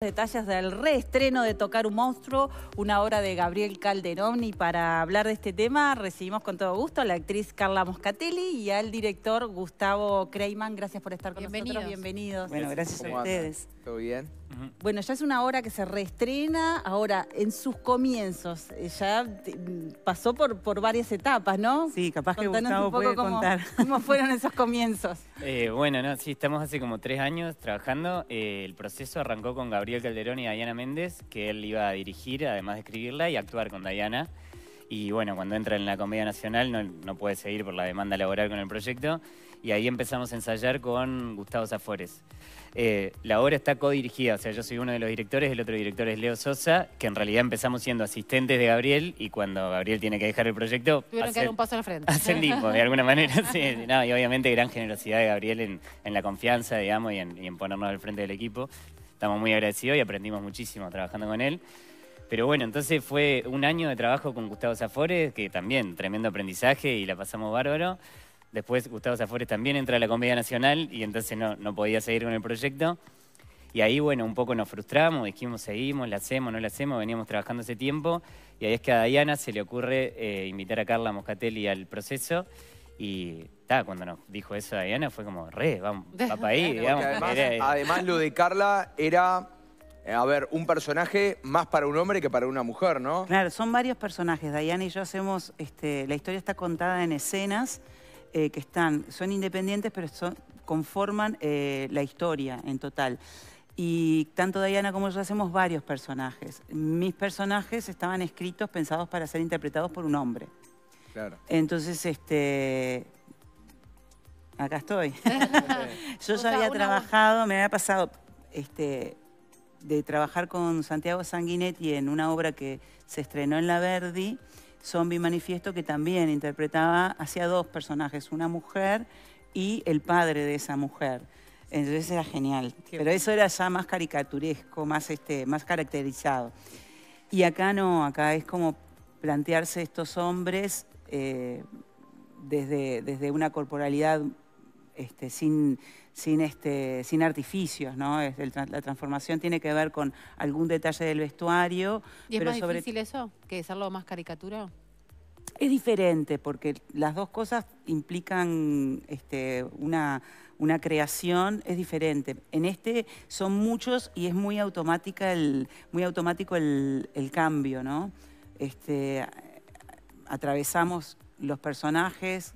Detalles del reestreno de Tocar un monstruo, una obra de Gabriel Calderón y para hablar de este tema recibimos con todo gusto a la actriz Carla Moscatelli y al director Gustavo Kreiman. Gracias por estar con Bienvenidos. nosotros. Bienvenidos. Bueno, gracias a ustedes. ¿Todo bien? Bueno, ya es una obra que se reestrena, ahora en sus comienzos, eh, ya mm, pasó por, varias etapas, ¿no? Sí, capaz que Gustavo puede contar. ¿Cómo fueron esos comienzos? Eh, bueno, no, sí, estamos hace como tres años trabajando. Eh, el proceso arrancó con Gabriel Calderón y Diana Méndez, que él iba a dirigir, además de escribirla, y actuar con Diana. Y bueno, cuando entra en la Comedia Nacional no puede seguir por la demanda laboral con el proyecto y ahí empezamos a ensayar con Gustavo Zafores. Eh, la obra está codirigida, o sea, yo soy uno de los directores, el otro director es Leo Sosa, que en realidad empezamos siendo asistentes de Gabriel y cuando Gabriel tiene que dejar el proyecto... Tuvieron que dar un paso al frente. Ascendimos, de alguna manera, sí. y obviamente gran generosidad de Gabriel en, la confianza, digamos, y en, y en ponernos al frente del equipo. Estamos muy agradecidos y aprendimos muchísimo trabajando con él. Pero bueno, entonces fue un año de trabajo con Gustavo Zafores, que también tremendo aprendizaje y la pasamos bárbaro. Después Gustavo Zafores también entra a la Comedia Nacional y entonces no, no podía seguir con el proyecto. Y ahí, bueno, un poco nos frustramos, dijimos, seguimos, la hacemos, no la hacemos, veníamos trabajando ese tiempo. Y ahí es que a Diana se le ocurre eh, invitar a Carla Moscatelli al proceso. Y ta, cuando nos dijo eso a fue como, re, vamos, para ahí, digamos. Además, lo de Carla era, eh, a ver, un personaje más para un hombre que para una mujer, ¿no? Claro, son varios personajes. Diana y yo hacemos, este, la historia está contada en escenas eh, que están, son independientes, pero son, conforman eh, la historia en total. Y tanto Diana como yo hacemos varios personajes. Mis personajes estaban escritos, pensados para ser interpretados por un hombre. Claro. Entonces, este, acá estoy. Yo ya había trabajado, me había pasado este, de trabajar con Santiago Sanguinetti en una obra que se estrenó en La Verdi Zombie Manifiesto, que también interpretaba hacia dos personajes, una mujer y el padre de esa mujer. Entonces era genial. Pero eso era ya más caricaturesco, más, este, más caracterizado. Y acá no, acá es como plantearse estos hombres eh, desde, desde una corporalidad este, sin, sin, este, sin artificios, ¿no? la transformación tiene que ver con algún detalle del vestuario. ¿Y es pero más sobre... difícil eso que hacerlo más caricatura? Es diferente porque las dos cosas implican este, una, una, creación, es diferente. En este son muchos y es muy, automática el, muy automático el, cambio, ¿no? Este, atravesamos los personajes,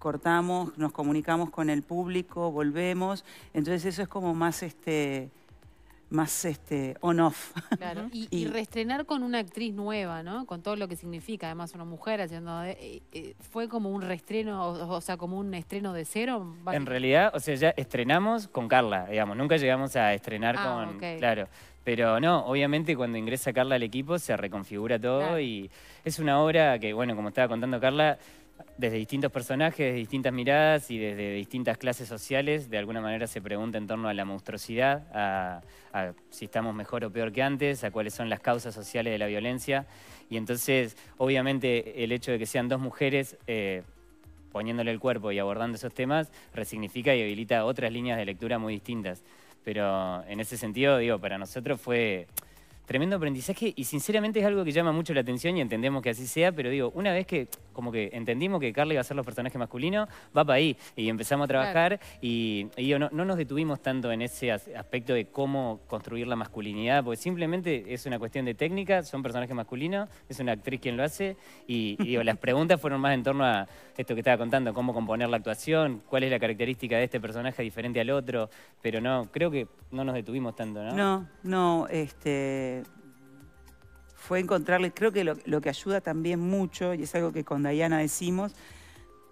cortamos, nos comunicamos con el público, volvemos. Entonces eso es como más este más este on-off. Claro. Y, y, reestrenar con una actriz nueva, ¿no? Con todo lo que significa, además una mujer haciendo... Eh, eh, ¿Fue como un reestreno, o, sea, como un estreno de cero? En realidad, o sea, ya estrenamos con Carla, digamos. Nunca llegamos a estrenar ah, con... Claro. Pero no, obviamente cuando ingresa Carla al equipo se reconfigura todo y es una obra que, bueno, como estaba contando Carla, desde distintos personajes, desde distintas miradas y desde distintas clases sociales, de alguna manera se pregunta en torno a la monstruosidad, a, si estamos mejor o peor que antes, a cuáles son las causas sociales de la violencia. Y entonces, obviamente, el hecho de que sean dos mujeres eh, poniéndole el cuerpo y abordando esos temas, resignifica y habilita otras líneas de lectura muy distintas. Pero en ese sentido, digo, para nosotros fue Tremendo aprendizaje y sinceramente es algo que llama mucho la atención y entendemos que así sea, pero digo, una vez que como que entendimos que Carly iba a ser los personajes masculinos, va para ahí y empezamos a trabajar y, yo no, nos detuvimos tanto en ese aspecto de cómo construir la masculinidad, porque simplemente es una cuestión de técnica, son personajes masculinos, es una actriz quien lo hace y, las preguntas fueron más en torno a esto que estaba contando, cómo componer la actuación, cuál es la característica de este personaje diferente al otro, pero no, creo que no nos detuvimos tanto, ¿no? No, no, este fue encontrarle, creo que lo, que ayuda también mucho, y es algo que con Dayana decimos,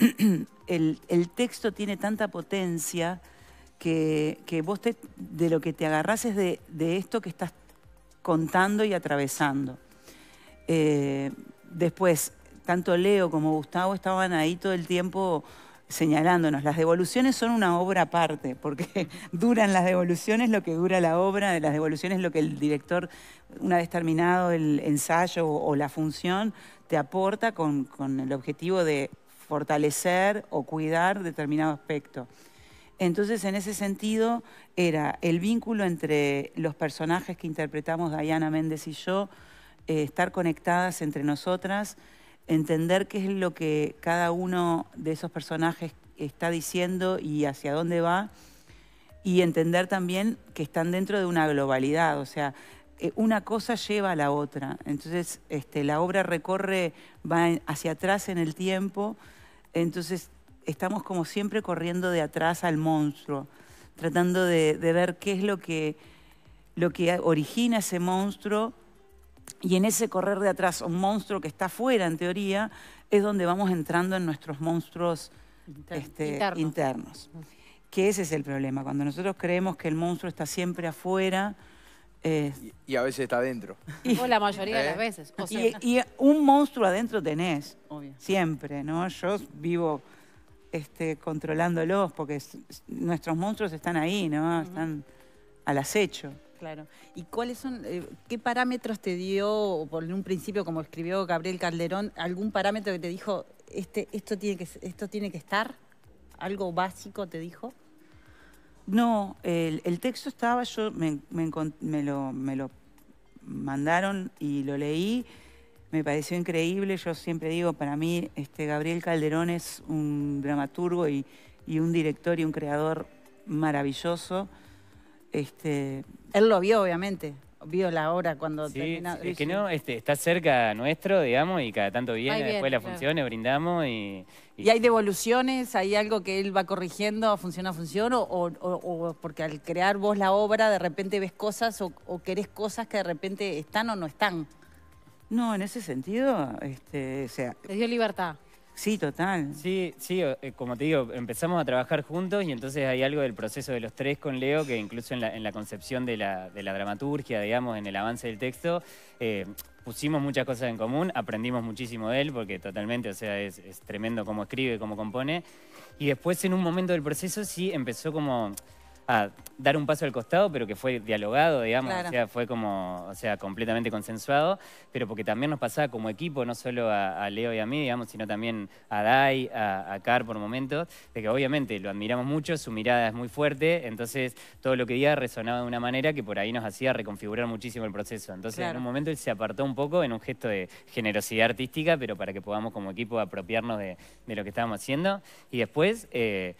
el, texto tiene tanta potencia que, vos te, de lo que te agarrás es de, esto que estás contando y atravesando. Eh, después, tanto Leo como Gustavo estaban ahí todo el tiempo señalándonos. Las devoluciones son una obra aparte, porque duran las devoluciones lo que dura la obra, de las devoluciones lo que el director, una vez terminado el ensayo o, la función, te aporta con, el objetivo de fortalecer o cuidar determinado aspecto. Entonces, en ese sentido, era el vínculo entre los personajes que interpretamos Diana Méndez y yo, eh, estar conectadas entre nosotras, entender qué es lo que cada uno de esos personajes está diciendo y hacia dónde va, y entender también que están dentro de una globalidad, o sea, eh, una cosa lleva a la otra. Entonces, este, la obra recorre, va hacia atrás en el tiempo, entonces estamos como siempre corriendo de atrás al monstruo, tratando de, ver qué es lo que, lo que origina ese monstruo y en ese correr de atrás, un monstruo que está afuera en teoría, es donde vamos entrando en nuestros monstruos este, internos. Que ese es el problema, cuando nosotros creemos que el monstruo está siempre afuera. y, a veces está adentro. Y, la mayoría de ¿Eh? las veces. y, un monstruo adentro tenés, siempre, ¿no? Yo vivo este, controlándolos porque nuestros monstruos están ahí, ¿no? Están al acecho. Claro. ¿Y cuáles son, eh, qué parámetros te dio, por un principio, como escribió Gabriel Calderón, algún parámetro que te dijo, este, esto, tiene que, esto tiene que estar? ¿Algo básico te dijo? No, el, texto estaba, yo me, lo, me lo mandaron y lo leí, me pareció increíble, yo siempre digo, para mí este, Gabriel Calderón es un dramaturgo y, y un director y un creador maravilloso. Este, él lo vio, obviamente. Vio la obra cuando sí, Es que no, este, está cerca nuestro, digamos, y cada tanto viene, después la las claro. brindamos y, y, hay devoluciones? ¿Hay algo que él va corrigiendo a función a función? O, porque al crear vos la obra de repente ves cosas o, querés cosas que de repente están o no están? No, en ese sentido, este, o sea... dio libertad. Sí, total. Sí, sí, eh, como te digo, empezamos a trabajar juntos y entonces hay algo del proceso de los tres con Leo que incluso en la, concepción de la, dramaturgia, digamos, en el avance del texto, eh, pusimos muchas cosas en común, aprendimos muchísimo de él porque totalmente, o sea, es tremendo cómo escribe, cómo compone. Y después en un momento del proceso sí empezó como a dar un paso al costado, pero que fue dialogado, digamos, o sea, fue como, o sea, completamente consensuado, pero porque también nos pasaba como equipo, no solo a, Leo y a mí, digamos, sino también a Dai, a, Car por momentos, de que obviamente lo admiramos mucho, su mirada es muy fuerte, entonces todo lo que diga resonaba de una manera que por ahí nos hacía reconfigurar muchísimo el proceso. Entonces, en un momento él se apartó un poco en un gesto de generosidad artística, pero para que podamos como equipo apropiarnos de, lo que estábamos haciendo. Y después... Eh,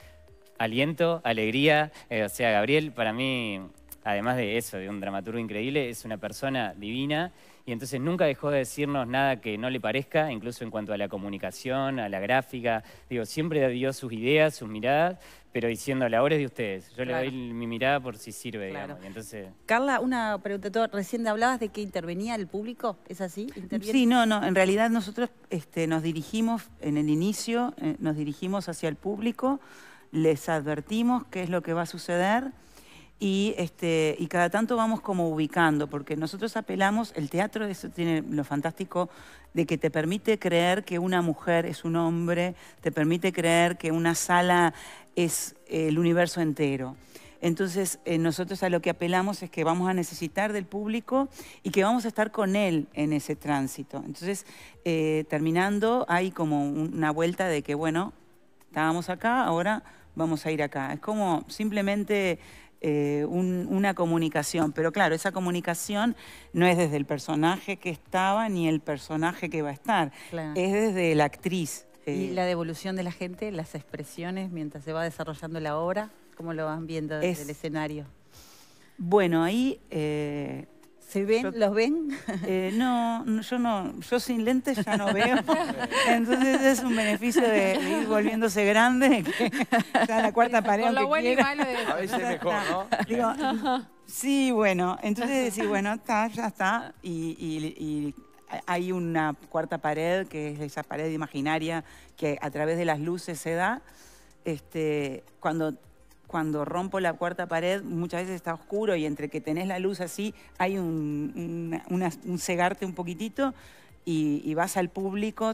aliento, alegría. Eh, o sea, Gabriel, para mí, además de eso, de un dramaturgo increíble, es una persona divina. Y entonces nunca dejó de decirnos nada que no le parezca, incluso en cuanto a la comunicación, a la gráfica. Digo, siempre dio sus ideas, sus miradas, pero diciendo, la hora es de ustedes. Yo le doy mi mirada por si sirve, digamos. Carla, una pregunta. Recién hablabas de que intervenía el público, ¿es así? Sí, no, no. En realidad nosotros este, nos dirigimos, en el inicio, eh, nos dirigimos hacia el público les advertimos qué es lo que va a suceder y, este, y cada tanto vamos como ubicando, porque nosotros apelamos, el teatro tiene lo fantástico de que te permite creer que una mujer es un hombre, te permite creer que una sala es eh, el universo entero. Entonces, eh, nosotros a lo que apelamos es que vamos a necesitar del público y que vamos a estar con él en ese tránsito. Entonces, eh, terminando, hay como una vuelta de que, bueno, estábamos acá, ahora vamos a ir acá. Es como simplemente eh, una comunicación, pero claro, esa comunicación no es desde el personaje que estaba ni el personaje que va a estar, es desde la actriz. ¿Y eh. la devolución de la gente, las expresiones mientras se va desarrollando la obra? ¿Cómo lo van viendo desde el escenario? Bueno, ahí eh, ¿Se ven? ¿Los ven? Eh, no, yo no, yo sin lentes ya no veo. Entonces es un beneficio de, ir volviéndose grande, la cuarta pared. Con lo A veces mejor, ¿no? Digo, sí, bueno, entonces decir, bueno, está, ya está. Y, y hay una cuarta pared, que es esa pared imaginaria que a través de las luces se da. Este, cuando cuando rompo la cuarta pared, muchas veces está oscuro y entre que tenés la luz así, hay un, un, un cegarte un poquitito y, vas al público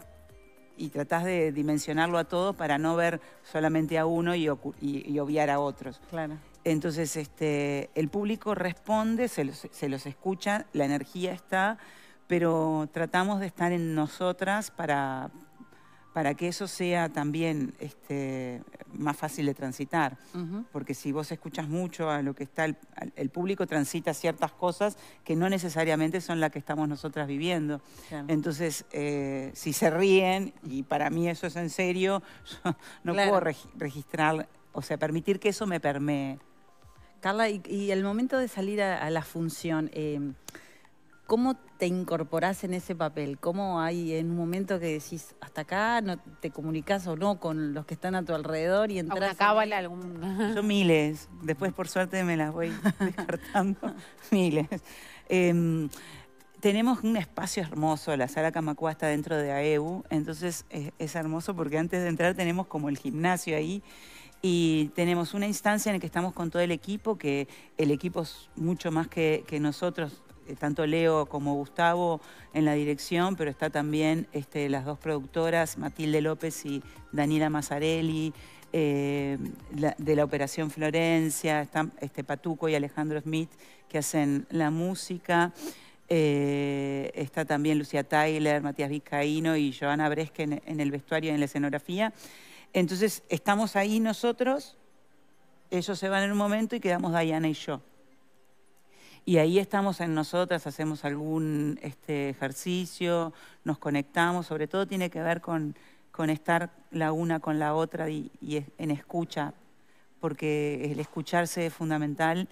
y tratás de dimensionarlo a todos para no ver solamente a uno y, y, obviar a otros. Claro. Entonces, este, el público responde, se los, se los escucha, la energía está, pero tratamos de estar en nosotras para, para que eso sea también este, más fácil de transitar. Porque si vos escuchas mucho a lo que está, el, público transita ciertas cosas que no necesariamente son las que estamos nosotras viviendo. Entonces, eh, si se ríen, y para mí eso es en serio, no puedo registrar, o sea, permitir que eso me permee. Carla, y, el momento de salir a, la función... Eh, ¿Cómo te incorporás en ese papel? ¿Cómo hay en un momento que decís hasta acá no te comunicas o no con los que están a tu alrededor y entras? acá vale algún... Yo miles. Después por suerte me las voy descartando. miles. Em, tenemos un espacio hermoso, la sala Camacua está dentro de AEU, entonces eh, es, hermoso porque antes de entrar tenemos como el gimnasio ahí y tenemos una instancia en la que estamos con todo el equipo, que el equipo es mucho más que nosotros eh, tanto Leo como Gustavo en la dirección, pero está también este, las dos productoras, Matilde López y Daniela Mazzarelli, eh, de la Operación Florencia, están este, Patuco y Alejandro Smith que hacen la música. Eh, está también Lucía Tyler, Matías Vizcaíno y Joana Bresque en, en el vestuario y en la escenografía. Entonces, estamos ahí nosotros, ellos se van en un momento y quedamos Diana y yo. Y ahí estamos en nosotras, hacemos algún este, ejercicio, nos conectamos, sobre todo tiene que ver con, estar la una con la otra y, en escucha, porque el escucharse es fundamental,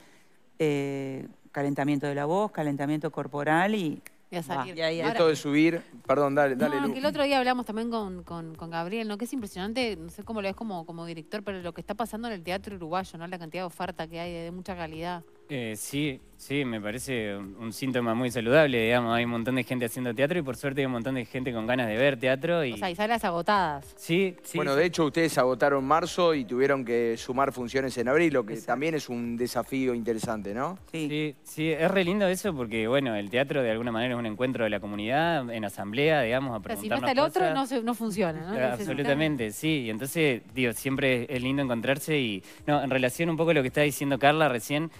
eh, calentamiento de la voz, calentamiento corporal y esto de subir, perdón, dale, dale. el otro día hablamos también con, Gabriel, ¿no? Que es impresionante, no sé cómo lo ves como, como director, pero lo que está pasando en el teatro uruguayo, ¿no? La cantidad de oferta que hay de mucha calidad. Eh, sí, sí, me parece un, síntoma muy saludable, digamos. Hay un montón de gente haciendo teatro y por suerte hay un montón de gente con ganas de ver teatro. Y... O sea, y salas agotadas. Sí, sí. Bueno, de hecho, ustedes agotaron marzo y tuvieron que sumar funciones en abril, lo que también es un desafío interesante, ¿no? Sí. sí, es re lindo eso porque, bueno, el teatro de alguna manera es un encuentro de la comunidad, en asamblea, digamos, a preguntarnos si no el otro, no, no, funciona, ¿no? absolutamente, sí. Y entonces, digo, siempre es lindo encontrarse y... No, en relación un poco a lo que está diciendo Carla recién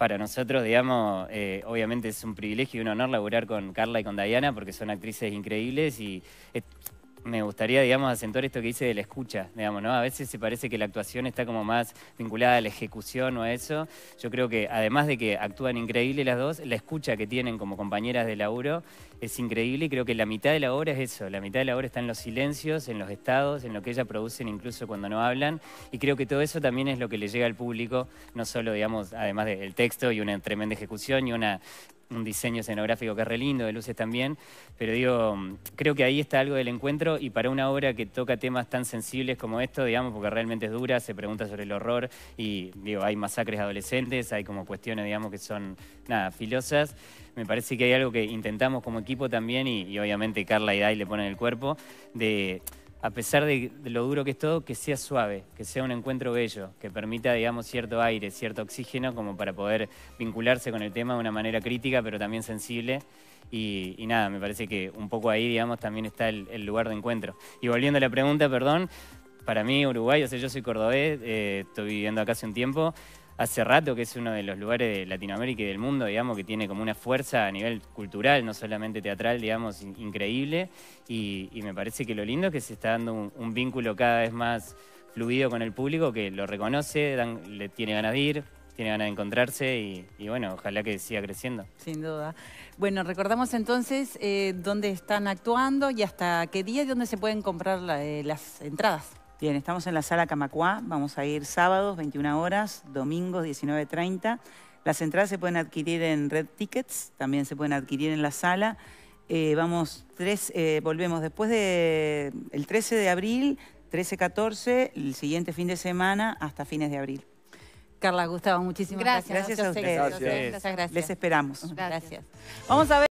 para nosotros, digamos, eh, obviamente es un privilegio y un honor laburar con Carla y con Diana porque son actrices increíbles y eh, me gustaría, digamos, acentuar esto que dice de la escucha, digamos, ¿no? A veces se parece que la actuación está como más vinculada a la ejecución o a eso. Yo creo que, además de que actúan increíble las dos, la escucha que tienen como compañeras de laburo es increíble y creo que la mitad de la obra es eso, la mitad de la obra está en los silencios, en los estados, en lo que ellas producen incluso cuando no hablan y creo que todo eso también es lo que le llega al público, no solo, digamos, además del texto y una tremenda ejecución y una un diseño escenográfico que es re lindo, de luces también, pero digo, creo que ahí está algo del encuentro y para una obra que toca temas tan sensibles como esto, digamos, porque realmente es dura, se pregunta sobre el horror y digo, hay masacres adolescentes, hay como cuestiones, digamos, que son, nada, filosas. Me parece que hay algo que intentamos como equipo también y, obviamente Carla y Dai le ponen el cuerpo de a pesar de, lo duro que es todo, que sea suave, que sea un encuentro bello, que permita, digamos, cierto aire, cierto oxígeno, como para poder vincularse con el tema de una manera crítica, pero también sensible. Y, nada, me parece que un poco ahí, digamos, también está el, lugar de encuentro. Y volviendo a la pregunta, perdón, para mí Uruguay, o yo soy cordobés, eh, estoy viviendo acá hace un tiempo, hace rato que es uno de los lugares de Latinoamérica y del mundo, digamos, que tiene como una fuerza a nivel cultural, no solamente teatral, digamos, increíble. Y, me parece que lo lindo es que se está dando un, vínculo cada vez más fluido con el público, que lo reconoce, le tiene ganas de ir, tiene ganas de encontrarse y, bueno, ojalá que siga creciendo. Sin duda. Bueno, recordamos entonces eh, dónde están actuando y hasta qué día y dónde se pueden comprar eh, las entradas. Bien, estamos en la sala Camacuá, vamos a ir sábados 21 horas, domingos 19.30. Las entradas se pueden adquirir en Red Tickets, también se pueden adquirir en la sala. Eh, vamos, tres, eh, volvemos después del 13 de abril, 13-14, el siguiente fin de semana hasta fines de abril. Carla, Gustavo, muchísimas gracias. Gracias, a ustedes. Les esperamos. Gracias. gracias. Vamos a ver.